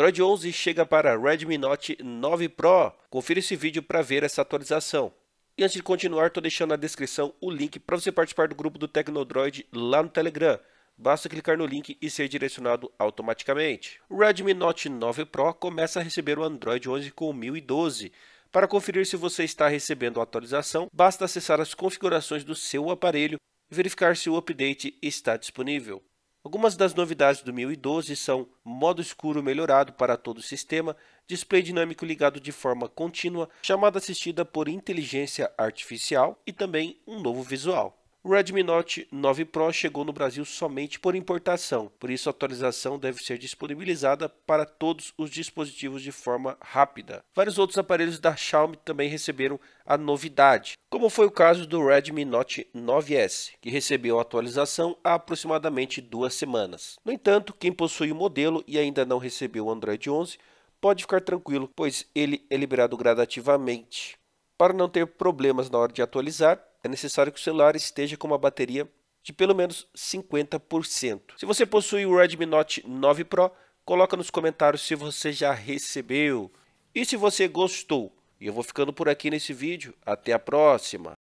Android 11 chega para Redmi Note 9 Pro. Confira esse vídeo para ver essa atualização. E antes de continuar, estou deixando na descrição o link para você participar do grupo do Tecnodroid lá no Telegram. Basta clicar no link e ser direcionado automaticamente. O Redmi Note 9 Pro começa a receber o Android 11 com 1012. Para conferir se você está recebendo a atualização, basta acessar as configurações do seu aparelho e verificar se o update está disponível. Algumas das novidades do 1012 são modo escuro melhorado para todo o sistema, display dinâmico ligado de forma contínua, chamada assistida por inteligência artificial e também um novo visual. O Redmi Note 9 Pro chegou no Brasil somente por importação, por isso a atualização deve ser disponibilizada para todos os dispositivos de forma rápida. Vários outros aparelhos da Xiaomi também receberam a novidade, como foi o caso do Redmi Note 9S, que recebeu a atualização há aproximadamente duas semanas. No entanto, quem possui o modelo e ainda não recebeu o Android 11 pode ficar tranquilo, pois ele é liberado gradativamente. Para não ter problemas na hora de atualizar, é necessário que o celular esteja com uma bateria de pelo menos 50%. Se você possui o Redmi Note 9 Pro, coloca nos comentários se você já recebeu e se você gostou. E eu vou ficando por aqui nesse vídeo. Até a próxima!